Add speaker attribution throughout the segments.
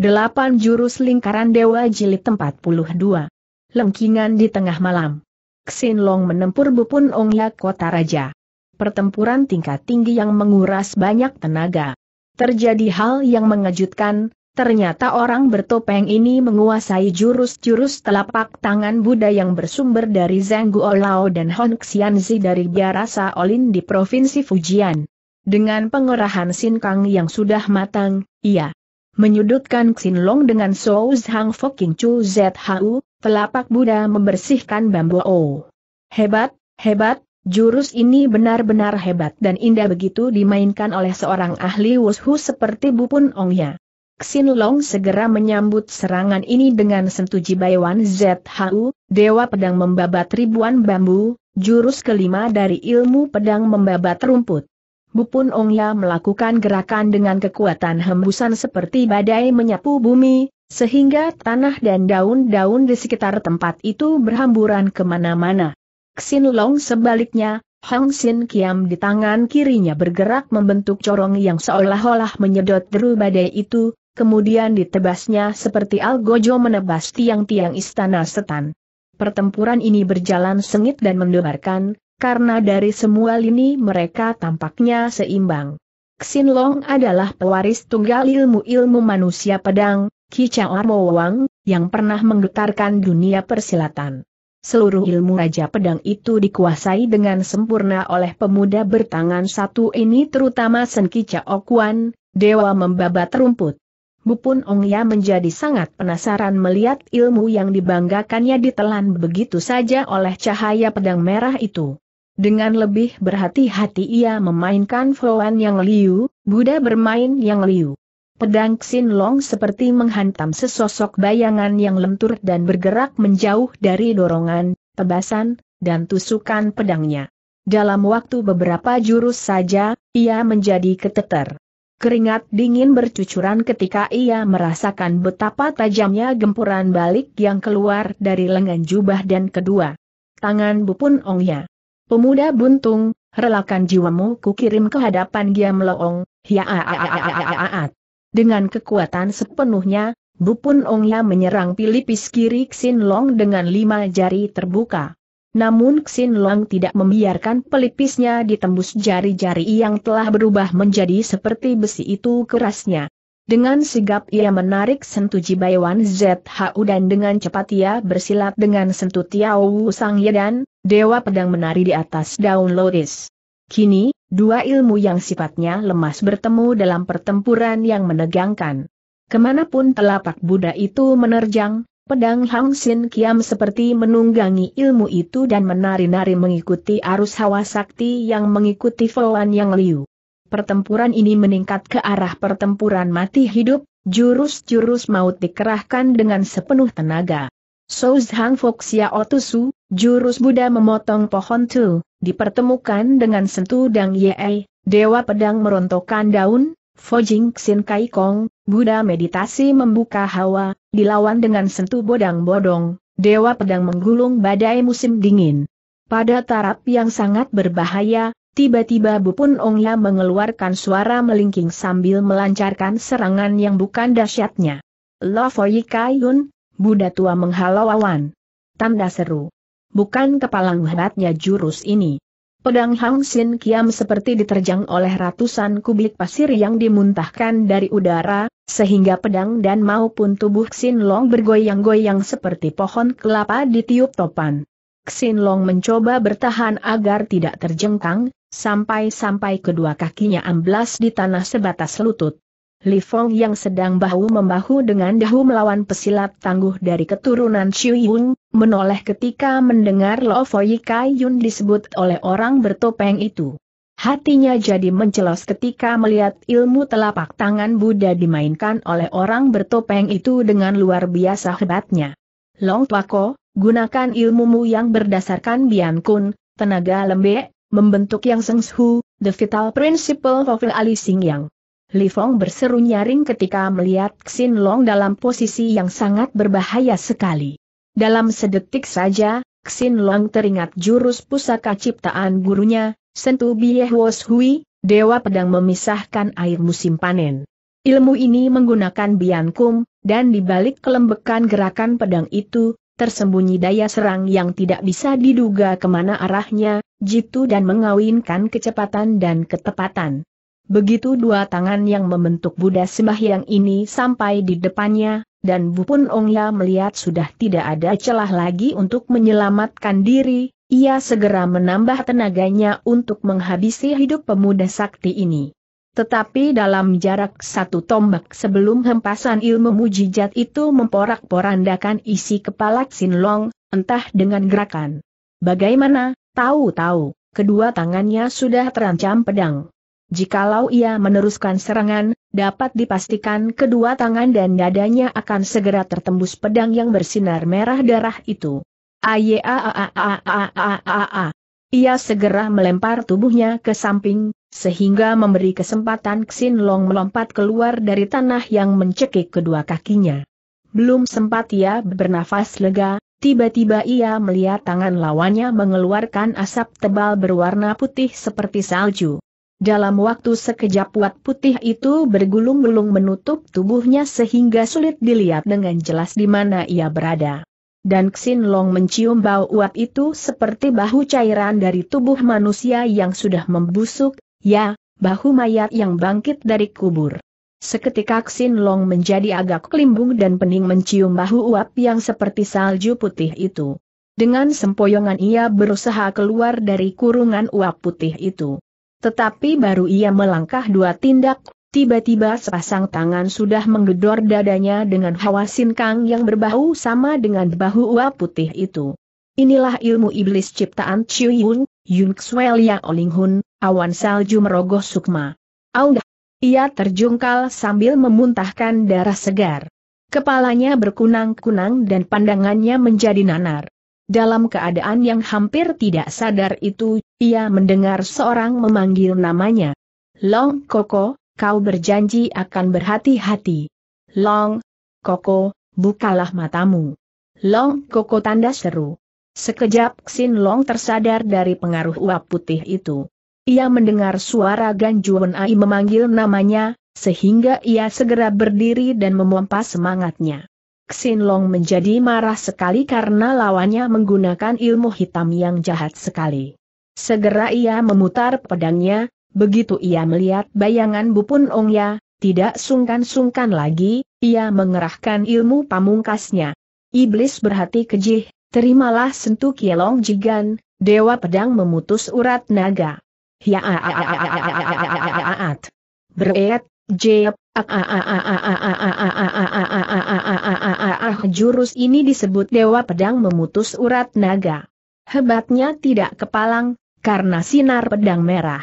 Speaker 1: Delapan jurus lingkaran dewa jilid 42. Lengkingan di tengah malam. Xin Long menempur Bupun Ongya Kota Raja. Pertempuran tingkat tinggi yang menguras banyak tenaga. Terjadi hal yang mengejutkan, ternyata orang bertopeng ini menguasai jurus-jurus telapak tangan Buddha yang bersumber dari Zhang Lao dan Hong Xianzi dari Biarasa Olin di Provinsi Fujian. Dengan pengerahan Sin Kang yang sudah matang, ia menyudutkan Xinlong dengan Zhang Fo Foking Chu ZHU, telapak Buddha membersihkan bambu O. Hebat, hebat, jurus ini benar-benar hebat dan indah begitu dimainkan oleh seorang ahli wushu seperti Bupun Ongya. Xinlong segera menyambut serangan ini dengan sentuji Baiwan ZHU, Dewa Pedang membabat ribuan bambu, jurus kelima dari ilmu pedang membabat rumput. Bupun Ongya melakukan gerakan dengan kekuatan hembusan seperti badai menyapu bumi, sehingga tanah dan daun-daun di sekitar tempat itu berhamburan kemana-mana. Xin Long sebaliknya, Hong Xin Kiam di tangan kirinya bergerak membentuk corong yang seolah-olah menyedot deru badai itu, kemudian ditebasnya seperti Algojo menebas tiang-tiang istana setan. Pertempuran ini berjalan sengit dan mendebarkan, karena dari semua lini mereka tampaknya seimbang. Xin Long adalah pewaris tunggal ilmu-ilmu manusia pedang, Ki Armo Wang, yang pernah menggetarkan dunia persilatan. Seluruh ilmu Raja Pedang itu dikuasai dengan sempurna oleh pemuda bertangan satu ini terutama Sen Ki Kuan, dewa membabat rumput. Bupun Ya menjadi sangat penasaran melihat ilmu yang dibanggakannya ditelan begitu saja oleh cahaya pedang merah itu. Dengan lebih berhati-hati ia memainkan Foan yang liu, Buddha bermain yang liu. Pedang Xin Long seperti menghantam sesosok bayangan yang lentur dan bergerak menjauh dari dorongan, tebasan, dan tusukan pedangnya. Dalam waktu beberapa jurus saja, ia menjadi keteter. Keringat dingin bercucuran ketika ia merasakan betapa tajamnya gempuran balik yang keluar dari lengan jubah dan kedua tangan Bupun Ongya. Pemuda buntung, relakan jiwamu kukirim ke hadapan dia Loong, hiaaaaaaaaat. Dengan kekuatan sepenuhnya, Bupun Ongya menyerang pelipis kiri Xin Long dengan lima jari terbuka. Namun Xin Long tidak membiarkan pelipisnya ditembus jari-jari yang telah berubah menjadi seperti besi itu kerasnya. Dengan sigap ia menarik sentu Baiwan ZHU dan dengan cepat ia bersilat dengan sentu Tiao Wu Sang Yedan, Dewa Pedang menari di atas daun lotus. Kini, dua ilmu yang sifatnya lemas bertemu dalam pertempuran yang menegangkan. Kemanapun telapak Buddha itu menerjang, pedang Hang Sin Kiam seperti menunggangi ilmu itu dan menari-nari mengikuti arus hawa sakti yang mengikuti Foan Yang Liu pertempuran ini meningkat ke arah pertempuran mati hidup, jurus-jurus maut dikerahkan dengan sepenuh tenaga. Souzhang Foxia Otusu, jurus Buddha memotong pohon tu, dipertemukan dengan sentuh Dang Yei, Dewa Pedang merontokkan daun, Fojing Xin Kai Kong, Buddha meditasi membuka hawa, dilawan dengan sentuh bodang bodong, Dewa Pedang menggulung badai musim dingin. Pada taraf yang sangat berbahaya, Tiba-tiba Bupun Ongla mengeluarkan suara melingking sambil melancarkan serangan yang bukan dahsyatnya. Lo Foyi Kayun, Buddha tua menghalau awan. Tanda seru. Bukan kepalang hebatnya jurus ini. Pedang Hang Sin Kiam seperti diterjang oleh ratusan kubik pasir yang dimuntahkan dari udara, sehingga pedang dan maupun tubuh Xin Long bergoyang-goyang seperti pohon kelapa ditiup topan. Xin Long mencoba bertahan agar tidak terjengkang, Sampai-sampai kedua kakinya amblas di tanah sebatas lutut. Li Fong yang sedang bahu-membahu dengan dahu melawan pesilat tangguh dari keturunan Xiu Yun, menoleh ketika mendengar Lo Foyi Kai Yun disebut oleh orang bertopeng itu. Hatinya jadi mencelos ketika melihat ilmu telapak tangan Buddha dimainkan oleh orang bertopeng itu dengan luar biasa hebatnya. Long Pako, gunakan ilmumu yang berdasarkan Bian Kun, tenaga lembek, membentuk yang sengshu, the vital principle of Ali Sing Yang. Li Fong berseru nyaring ketika melihat Xin Long dalam posisi yang sangat berbahaya sekali. Dalam sedetik saja, Xin Long teringat jurus pusaka ciptaan gurunya, Sentu Bie Hui, Dewa Pedang Memisahkan Air Musim Panen. Ilmu ini menggunakan biankum, dan dibalik kelembekan gerakan pedang itu, tersembunyi daya serang yang tidak bisa diduga kemana arahnya, jitu dan mengawinkan kecepatan dan ketepatan. Begitu dua tangan yang membentuk Buddha sembahyang ini sampai di depannya, dan Bupun Ongya melihat sudah tidak ada celah lagi untuk menyelamatkan diri, ia segera menambah tenaganya untuk menghabisi hidup pemuda sakti ini. Tetapi dalam jarak satu tombak sebelum hempasan ilmu mujijat itu memporak-porandakan isi kepala Xin Long, entah dengan gerakan. Bagaimana, tahu-tahu, kedua tangannya sudah terancam pedang. Jikalau ia meneruskan serangan, dapat dipastikan kedua tangan dan dadanya akan segera tertembus pedang yang bersinar merah darah itu. Aye Ia segera melempar tubuhnya ke samping, sehingga memberi kesempatan Xin Long melompat keluar dari tanah yang mencekik kedua kakinya. Belum sempat ia bernafas lega, tiba-tiba ia melihat tangan lawannya mengeluarkan asap tebal berwarna putih seperti salju. Dalam waktu sekejap wat putih itu bergulung-gulung menutup tubuhnya sehingga sulit dilihat dengan jelas di mana ia berada. Dan Xin Long mencium bau uap itu seperti bahu cairan dari tubuh manusia yang sudah membusuk, Ya, bahu mayat yang bangkit dari kubur. Seketika Xin Long menjadi agak kelimbung dan pening mencium bahu uap yang seperti salju putih itu. Dengan sempoyongan ia berusaha keluar dari kurungan uap putih itu. Tetapi baru ia melangkah dua tindak, tiba-tiba sepasang tangan sudah menggedor dadanya dengan hawa Kang yang berbau sama dengan bahu uap putih itu. Inilah ilmu iblis ciptaan Chiu Yun, Yun Ya Oling Hun, Awan salju merogoh Sukma. Aunggah! Ia terjungkal sambil memuntahkan darah segar. Kepalanya berkunang-kunang dan pandangannya menjadi nanar. Dalam keadaan yang hampir tidak sadar itu, ia mendengar seorang memanggil namanya. Long Koko, kau berjanji akan berhati-hati. Long, Koko, bukalah matamu. Long Koko tanda seru. Sekejap Xin Long tersadar dari pengaruh uap putih itu. Ia mendengar suara Ganjuan Ai memanggil namanya, sehingga ia segera berdiri dan memompa semangatnya. Xin Long menjadi marah sekali karena lawannya menggunakan ilmu hitam yang jahat sekali. Segera ia memutar pedangnya, begitu ia melihat bayangan Bupun Ya, tidak sungkan-sungkan lagi, ia mengerahkan ilmu pamungkasnya. Iblis berhati kejih, terimalah sentuh Kielong Jigan, Dewa Pedang memutus urat naga. Hiaaat. Bereet, jep, jurus ini disebut Dewa Pedang Memutus Urat Naga. Hebatnya tidak kepalang, karena sinar pedang merah.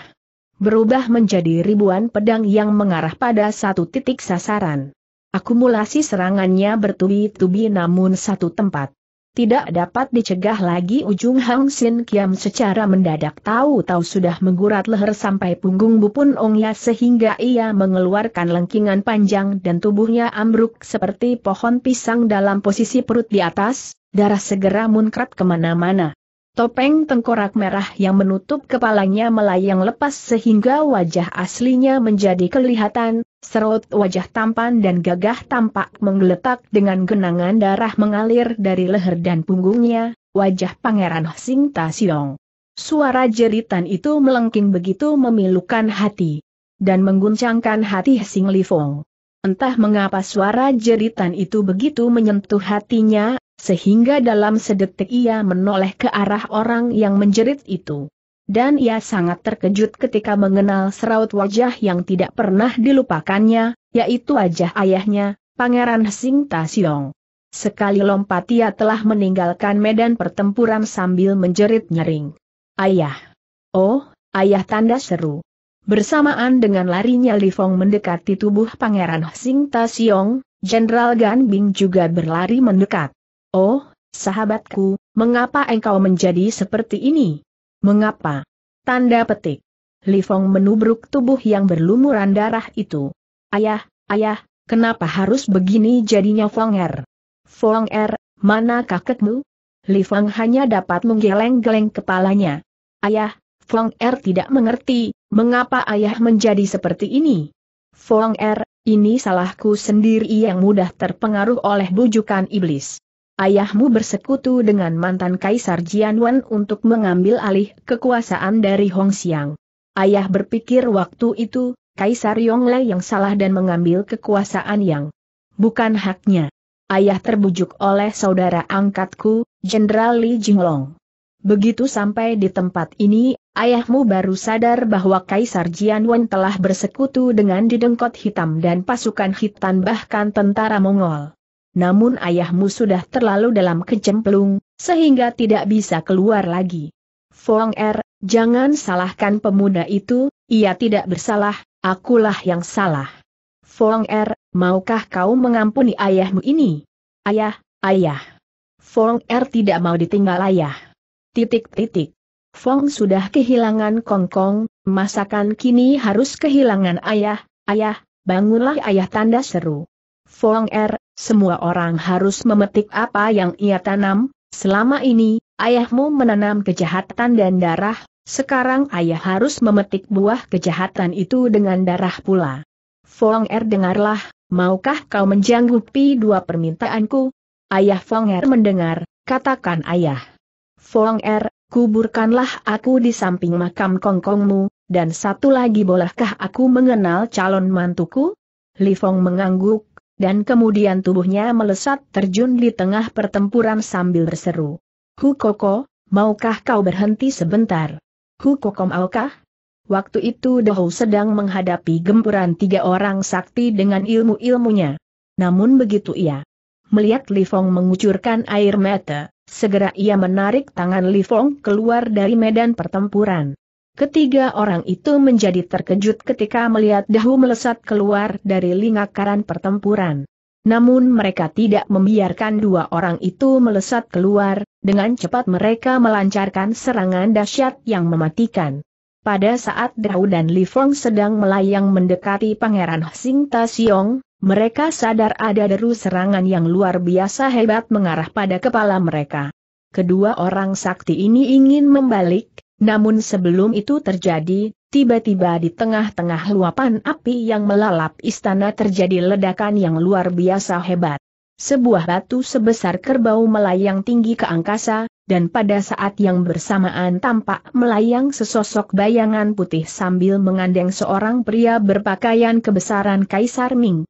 Speaker 1: Berubah menjadi ribuan pedang yang mengarah pada satu titik sasaran. Akumulasi serangannya bertubi-tubi namun satu tempat tidak dapat dicegah lagi ujung Hang Sin Kiam secara mendadak tahu-tahu sudah menggurat leher sampai punggung Bupun Ya sehingga ia mengeluarkan lengkingan panjang dan tubuhnya ambruk seperti pohon pisang dalam posisi perut di atas, darah segera munkrat kemana-mana. Topeng tengkorak merah yang menutup kepalanya melayang lepas sehingga wajah aslinya menjadi kelihatan, Serut wajah tampan dan gagah tampak menggeletak dengan genangan darah mengalir dari leher dan punggungnya, wajah pangeran Sing Ta Siong. Suara jeritan itu melengking begitu memilukan hati. Dan mengguncangkan hati Sing Li Fong. Entah mengapa suara jeritan itu begitu menyentuh hatinya, sehingga dalam sedetik ia menoleh ke arah orang yang menjerit itu dan ia sangat terkejut ketika mengenal seraut wajah yang tidak pernah dilupakannya, yaitu wajah ayahnya, Pangeran Sing Tasyong. Sekali lompat ia telah meninggalkan medan pertempuran sambil menjerit nyering. Ayah! Oh, ayah tanda seru. Bersamaan dengan larinya Li Fong mendekati tubuh Pangeran Sing Tasyong, Jenderal Gan Bing juga berlari mendekat. Oh, sahabatku, mengapa engkau menjadi seperti ini? Mengapa? Tanda petik. Li Fong menubruk tubuh yang berlumuran darah itu. Ayah, ayah, kenapa harus begini jadinya Fong Er? Fong Er, mana kakekmu? Li Fong hanya dapat menggeleng-geleng kepalanya. Ayah, Fong Er tidak mengerti, mengapa ayah menjadi seperti ini? Fong Er, ini salahku sendiri yang mudah terpengaruh oleh bujukan iblis ayahmu bersekutu dengan mantan Kaisar Jianwen untuk mengambil alih kekuasaan dari Hong Xiang. Ayah berpikir waktu itu, Kaisar Yongle yang salah dan mengambil kekuasaan yang bukan haknya. Ayah terbujuk oleh saudara angkatku, Jenderal Li Jinglong. Begitu sampai di tempat ini, ayahmu baru sadar bahwa Kaisar Jianwen telah bersekutu dengan didengkot hitam dan pasukan hitam bahkan tentara Mongol namun ayahmu sudah terlalu dalam kecemplung, sehingga tidak bisa keluar lagi. Fong Er, jangan salahkan pemuda itu, ia tidak bersalah, akulah yang salah. Fong Er, maukah kau mengampuni ayahmu ini? Ayah, ayah. Fong Er tidak mau ditinggal ayah. Titik-titik. Fong sudah kehilangan kongkong, -kong, masakan kini harus kehilangan ayah, ayah, bangunlah ayah tanda seru. Fong Er, semua orang harus memetik apa yang ia tanam, selama ini, ayahmu menanam kejahatan dan darah, sekarang ayah harus memetik buah kejahatan itu dengan darah pula. Fong Er dengarlah, maukah kau menjanggupi dua permintaanku? Ayah Fong Er mendengar, katakan ayah. Fong Er, kuburkanlah aku di samping makam kongkongmu, dan satu lagi bolehkah aku mengenal calon mantuku? Li Fong mengangguk, dan kemudian tubuhnya melesat terjun di tengah pertempuran sambil berseru. Koko, maukah kau berhenti sebentar? Koko maukah? Waktu itu Doho sedang menghadapi gempuran tiga orang sakti dengan ilmu-ilmunya. Namun begitu ia melihat Li Fong mengucurkan air mata, segera ia menarik tangan Li Fong keluar dari medan pertempuran. Ketiga orang itu menjadi terkejut ketika melihat dahu melesat keluar dari lingkaran pertempuran. Namun mereka tidak membiarkan dua orang itu melesat keluar, dengan cepat mereka melancarkan serangan dahsyat yang mematikan. Pada saat Dahu dan Li Feng sedang melayang mendekati Pangeran Ta Xiong, mereka sadar ada deru serangan yang luar biasa hebat mengarah pada kepala mereka. Kedua orang sakti ini ingin membalik, namun sebelum itu terjadi, tiba-tiba di tengah-tengah luapan api yang melalap istana terjadi ledakan yang luar biasa hebat. Sebuah batu sebesar kerbau melayang tinggi ke angkasa, dan pada saat yang bersamaan tampak melayang sesosok bayangan putih sambil mengandeng seorang pria berpakaian kebesaran Kaisar Ming.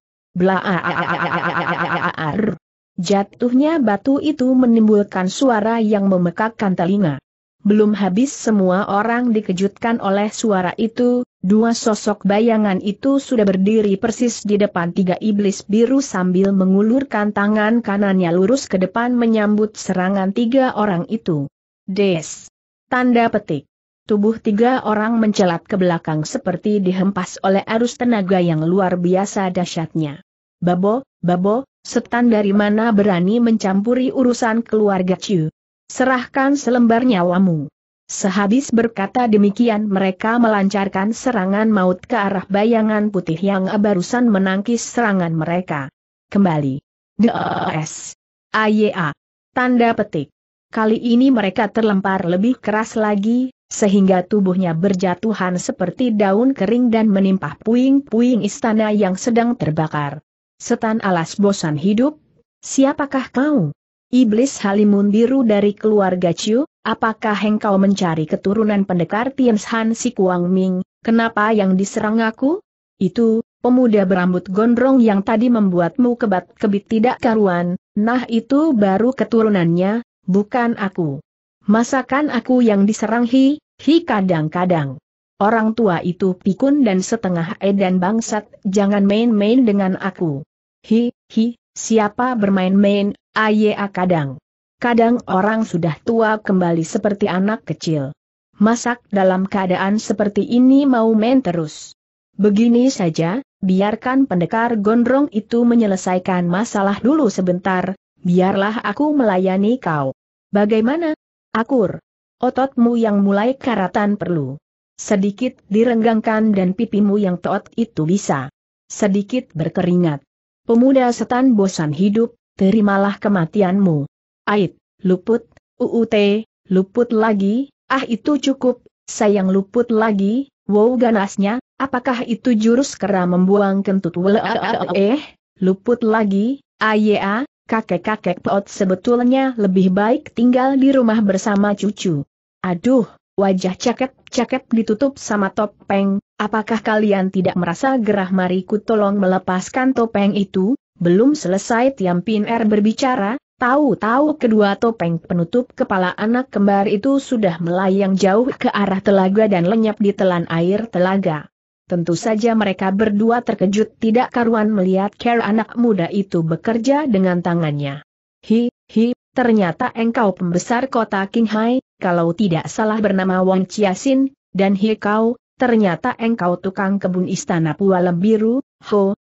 Speaker 1: Jatuhnya batu itu menimbulkan suara yang memekakkan telinga belum habis semua orang dikejutkan oleh suara itu, dua sosok bayangan itu sudah berdiri persis di depan tiga iblis biru sambil mengulurkan tangan kanannya lurus ke depan menyambut serangan tiga orang itu. Des. Tanda petik. Tubuh tiga orang mencelat ke belakang seperti dihempas oleh arus tenaga yang luar biasa dahsyatnya. Babo, babo, setan dari mana berani mencampuri urusan keluarga Chu. Serahkan selembar nyawamu. Sehabis berkata demikian mereka melancarkan serangan maut ke arah bayangan putih yang barusan menangkis serangan mereka. Kembali. D.S. A.Y.A. Tanda petik. Kali ini mereka terlempar lebih keras lagi, sehingga tubuhnya berjatuhan seperti daun kering dan menimpa puing-puing istana yang sedang terbakar. Setan alas bosan hidup, siapakah kau? Iblis Halimun Biru dari keluarga Ciu, apakah engkau mencari keturunan pendekar Tian Shan Si Kuang Ming, kenapa yang diserang aku? Itu, pemuda berambut gondrong yang tadi membuatmu kebat-kebit tidak karuan, nah itu baru keturunannya, bukan aku. Masakan aku yang diserang hi, hi kadang-kadang. Orang tua itu pikun dan setengah edan bangsat, jangan main-main dengan aku. Hi, hi, siapa bermain-main, Aya kadang. Kadang orang sudah tua kembali seperti anak kecil. Masak dalam keadaan seperti ini mau main terus. Begini saja, biarkan pendekar gondrong itu menyelesaikan masalah dulu sebentar, biarlah aku melayani kau. Bagaimana? Akur. Ototmu yang mulai karatan perlu. Sedikit direnggangkan dan pipimu yang teot itu bisa. Sedikit berkeringat. Pemuda setan bosan hidup, terimalah kematianmu. Ait, luput, UUT, luput lagi, ah itu cukup, sayang luput lagi, wow ganasnya, apakah itu jurus kera membuang kentut eh, eh, eh, eh, luput lagi, ayea, ah, ah. kakek-kakek peot sebetulnya lebih baik tinggal di rumah bersama cucu. Aduh, wajah cakep-cakep ditutup sama topeng, apakah kalian tidak merasa gerah mariku tolong melepaskan topeng itu, belum selesai Tiam Pin Er berbicara, tahu-tahu kedua topeng penutup kepala anak kembar itu sudah melayang jauh ke arah telaga dan lenyap di telan air telaga. Tentu saja mereka berdua terkejut tidak karuan melihat care anak muda itu bekerja dengan tangannya. Hi, hi, ternyata engkau pembesar kota Qinghai, kalau tidak salah bernama Wang Chiasin, dan hi kau, ternyata engkau tukang kebun istana Pualem Biru, ho,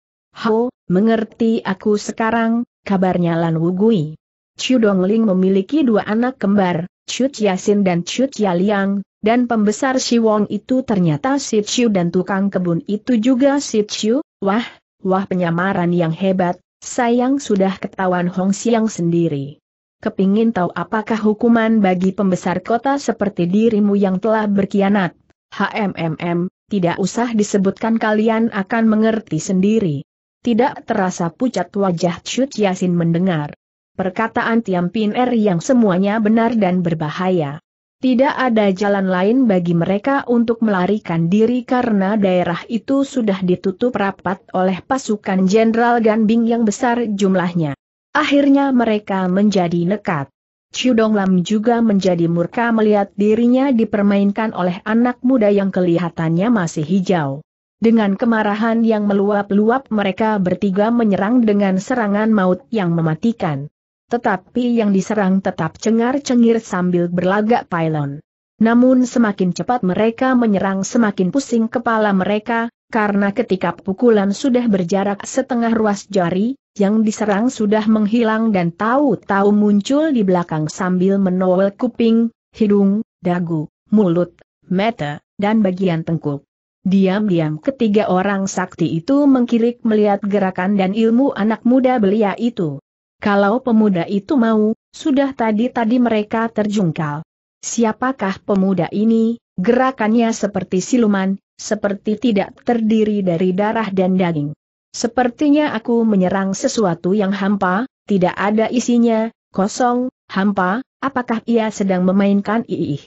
Speaker 1: ho, Mengerti aku sekarang, kabarnya Lan Wugui. Chu Dongling memiliki dua anak kembar, Chu Yasin dan Chu Liang, dan pembesar Si Wong itu ternyata Si Chu dan tukang kebun itu juga Si Chu, wah, wah penyamaran yang hebat, sayang sudah ketahuan Hong Siang sendiri. Kepingin tahu apakah hukuman bagi pembesar kota seperti dirimu yang telah berkianat? HMMM, tidak usah disebutkan kalian akan mengerti sendiri. Tidak terasa pucat wajah Chut Yasin mendengar. Perkataan Tiam Pin Er yang semuanya benar dan berbahaya. Tidak ada jalan lain bagi mereka untuk melarikan diri karena daerah itu sudah ditutup rapat oleh pasukan Jenderal Ganbing yang besar jumlahnya. Akhirnya mereka menjadi nekat. Dong Lam juga menjadi murka melihat dirinya dipermainkan oleh anak muda yang kelihatannya masih hijau. Dengan kemarahan yang meluap-luap mereka bertiga menyerang dengan serangan maut yang mematikan. Tetapi yang diserang tetap cengar-cengir sambil berlagak pailon. Namun semakin cepat mereka menyerang semakin pusing kepala mereka, karena ketika pukulan sudah berjarak setengah ruas jari, yang diserang sudah menghilang dan tahu-tahu muncul di belakang sambil menowel kuping, hidung, dagu, mulut, mata, dan bagian tengkuk. Diam-diam ketiga orang sakti itu mengkirik melihat gerakan dan ilmu anak muda belia itu. Kalau pemuda itu mau, sudah tadi-tadi mereka terjungkal. Siapakah pemuda ini? Gerakannya seperti siluman, seperti tidak terdiri dari darah dan daging. Sepertinya aku menyerang sesuatu yang hampa, tidak ada isinya, kosong, hampa, apakah ia sedang memainkan iih?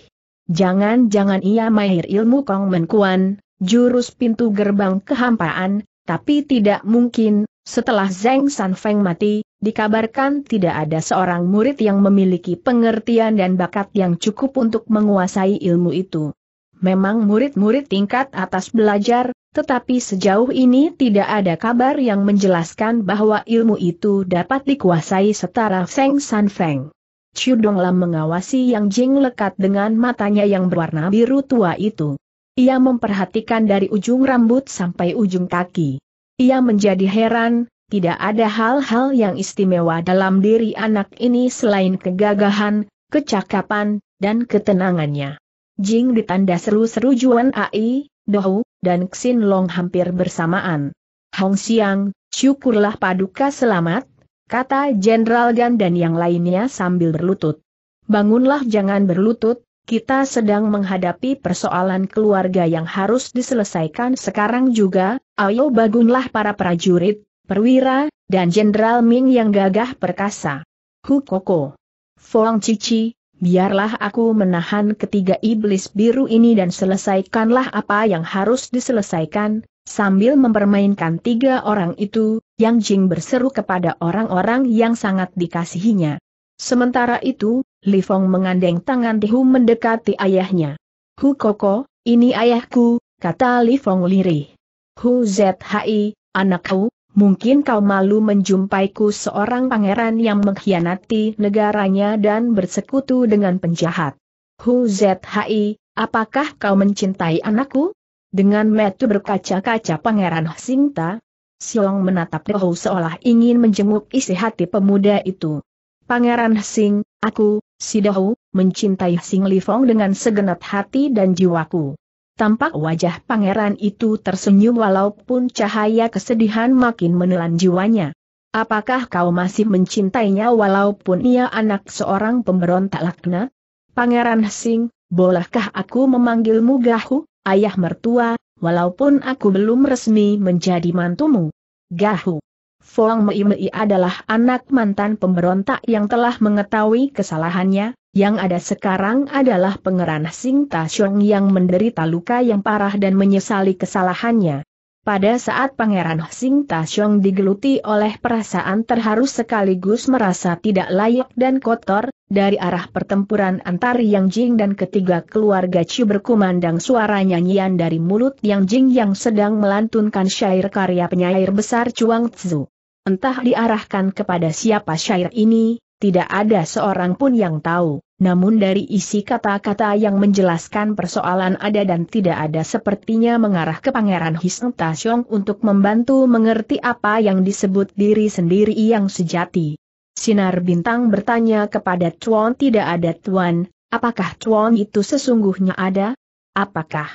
Speaker 1: Jangan-jangan ia mahir ilmu Kong Menkuan, jurus pintu gerbang kehampaan, tapi tidak mungkin, setelah Zeng San Feng mati, dikabarkan tidak ada seorang murid yang memiliki pengertian dan bakat yang cukup untuk menguasai ilmu itu. Memang murid-murid tingkat atas belajar, tetapi sejauh ini tidak ada kabar yang menjelaskan bahwa ilmu itu dapat dikuasai setara Zeng San Feng. Chu Donglam mengawasi Yang Jing lekat dengan matanya yang berwarna biru tua itu. Ia memperhatikan dari ujung rambut sampai ujung kaki. Ia menjadi heran, tidak ada hal-hal yang istimewa dalam diri anak ini selain kegagahan, kecakapan, dan ketenangannya. Jing ditanda seru-seru Juan Ai, Dohu, dan Xin Long hampir bersamaan. Hong Xiang, syukurlah paduka selamat, kata Jenderal Gan dan yang lainnya sambil berlutut. Bangunlah jangan berlutut, kita sedang menghadapi persoalan keluarga yang harus diselesaikan sekarang juga, ayo bangunlah para prajurit, perwira, dan Jenderal Ming yang gagah perkasa. Hu Koko, Fong Cici, biarlah aku menahan ketiga iblis biru ini dan selesaikanlah apa yang harus diselesaikan, sambil mempermainkan tiga orang itu, Yang Jing berseru kepada orang-orang yang sangat dikasihinya. Sementara itu, Li Fong mengandeng tangan Tihu mendekati ayahnya. Hu Koko, ini ayahku, kata Li Fong lirih. Hu Zhi, anakku, mungkin kau malu menjumpaiku seorang pangeran yang mengkhianati negaranya dan bersekutu dengan penjahat. Hu Zhi, apakah kau mencintai anakku? Dengan metu berkaca-kaca pangeran Singta, Siong menatap Hu seolah ingin menjenguk isi hati pemuda itu. Pangeran Sing, aku, Sidahu, mencintai Sing Lifong dengan segenap hati dan jiwaku. Tampak wajah pangeran itu tersenyum walaupun cahaya kesedihan makin menelan jiwanya. Apakah kau masih mencintainya walaupun ia anak seorang pemberontak lakna? Pangeran Sing, bolehkah aku memanggilmu Gahu, ayah mertua, walaupun aku belum resmi menjadi mantumu? Gahu. Fong Mei Mei adalah anak mantan pemberontak yang telah mengetahui kesalahannya, yang ada sekarang adalah pengeran Sing Xiong yang menderita luka yang parah dan menyesali kesalahannya. Pada saat Pangeran Sing Xiong digeluti oleh perasaan terharu sekaligus merasa tidak layak dan kotor, dari arah pertempuran antar Yang Jing dan ketiga keluarga Chu berkumandang suara nyanyian dari mulut Yang Jing yang sedang melantunkan syair karya penyair besar Chuang Tzu. Entah diarahkan kepada siapa syair ini, tidak ada seorang pun yang tahu, namun dari isi kata-kata yang menjelaskan persoalan ada dan tidak ada sepertinya mengarah ke Pangeran Hiseng Tasyong untuk membantu mengerti apa yang disebut diri sendiri yang sejati. Sinar Bintang bertanya kepada Tuan tidak ada Tuan, apakah Tuan itu sesungguhnya ada? Apakah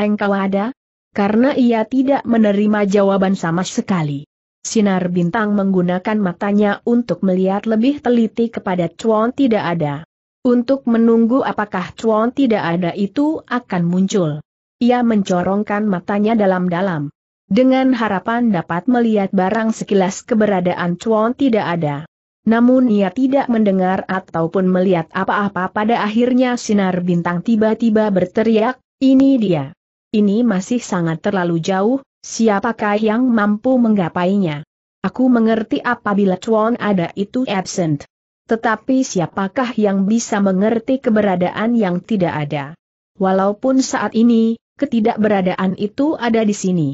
Speaker 1: engkau ada? Karena ia tidak menerima jawaban sama sekali. Sinar bintang menggunakan matanya untuk melihat lebih teliti kepada Chuan tidak ada. Untuk menunggu apakah Chuan tidak ada itu akan muncul. Ia mencorongkan matanya dalam-dalam. Dengan harapan dapat melihat barang sekilas keberadaan Chuan tidak ada. Namun ia tidak mendengar ataupun melihat apa-apa pada akhirnya sinar bintang tiba-tiba berteriak, ini dia. Ini masih sangat terlalu jauh, Siapakah yang mampu menggapainya? Aku mengerti apabila Chuan ada itu absent. Tetapi siapakah yang bisa mengerti keberadaan yang tidak ada? Walaupun saat ini, ketidakberadaan itu ada di sini.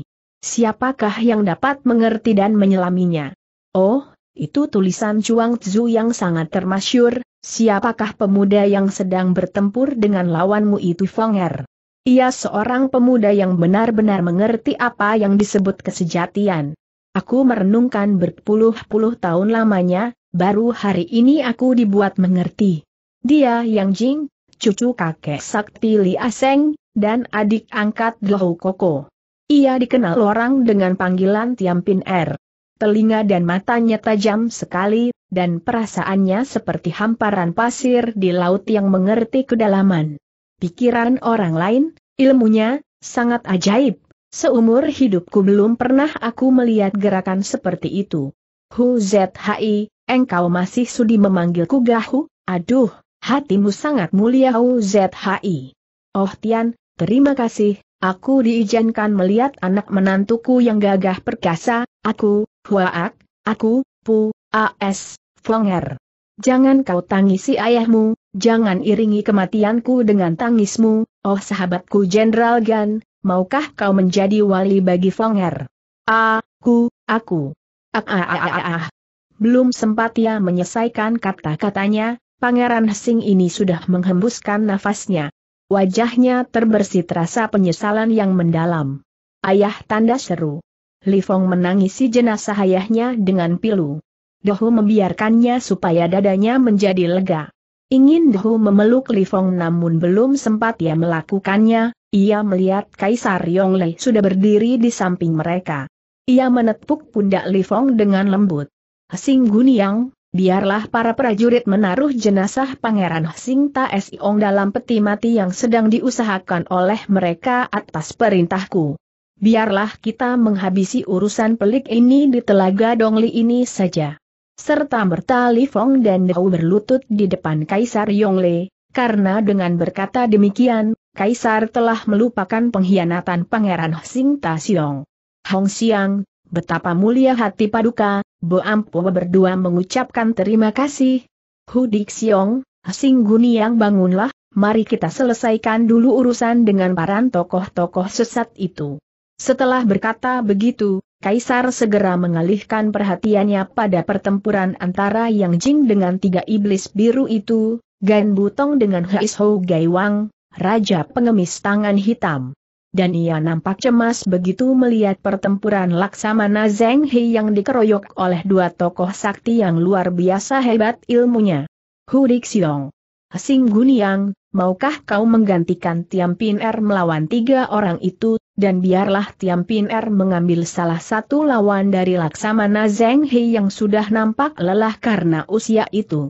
Speaker 1: Siapakah yang dapat mengerti dan menyelaminya? Oh, itu tulisan Chuang Tzu yang sangat termasyur, siapakah pemuda yang sedang bertempur dengan lawanmu itu Fong Er? Ia seorang pemuda yang benar-benar mengerti apa yang disebut kesejatian. Aku merenungkan berpuluh-puluh tahun lamanya, baru hari ini aku dibuat mengerti. Dia Yang Jing, cucu kakek Sakti Li Aseng, dan adik angkat Dlou Koko. Ia dikenal orang dengan panggilan Tiampin Er. Telinga dan matanya tajam sekali, dan perasaannya seperti hamparan pasir di laut yang mengerti kedalaman pikiran orang lain, ilmunya, sangat ajaib. Seumur hidupku belum pernah aku melihat gerakan seperti itu. Hu Zhi, engkau masih sudi memanggilku Gahu? Aduh, hatimu sangat mulia Hu Zhi. Oh Tian, terima kasih, aku diizinkan melihat anak menantuku yang gagah perkasa, aku, Huaak, aku, Pu, A.S. Flonger. Jangan kau tangisi ayahmu, jangan iringi kematianku dengan tangismu, oh sahabatku Jenderal Gan, maukah kau menjadi wali bagi Fonger? Aku, aku. Ah, ah, ah, ah, ah. Belum sempat ia menyelesaikan kata-katanya, Pangeran Sing ini sudah menghembuskan nafasnya. Wajahnya terbersih terasa penyesalan yang mendalam. Ayah tanda seru. Li Fong menangisi jenazah ayahnya dengan pilu. Dohu membiarkannya supaya dadanya menjadi lega. Ingin Dohu memeluk Li Fong namun belum sempat ia melakukannya, ia melihat Kaisar Yongle sudah berdiri di samping mereka. Ia menepuk pundak Li Fong dengan lembut. Sing Guniang, biarlah para prajurit menaruh jenazah Pangeran Sing Siong dalam peti mati yang sedang diusahakan oleh mereka atas perintahku. Biarlah kita menghabisi urusan pelik ini di Telaga Dongli ini saja serta bertali Fong dan Dao berlutut di depan Kaisar Yongle, karena dengan berkata demikian, Kaisar telah melupakan pengkhianatan Pangeran Ta Siong. Hong Xiang, betapa mulia hati paduka, Bo Ampo berdua mengucapkan terima kasih. Hu Hudik Xiong, Guni yang bangunlah, mari kita selesaikan dulu urusan dengan para tokoh-tokoh sesat itu. Setelah berkata begitu, Kaisar segera mengalihkan perhatiannya pada pertempuran antara Yang Jing dengan tiga iblis biru itu, Gan Butong dengan Hais Hou Wang, Raja Pengemis Tangan Hitam. Dan ia nampak cemas begitu melihat pertempuran Laksamana Zeng He yang dikeroyok oleh dua tokoh sakti yang luar biasa hebat ilmunya. Hu Dixiong, Sing Guniang, maukah kau menggantikan Tiam Pin Er melawan tiga orang itu dan biarlah Tiam Pin Er mengambil salah satu lawan dari Laksamana Zeng He yang sudah nampak lelah karena usia itu.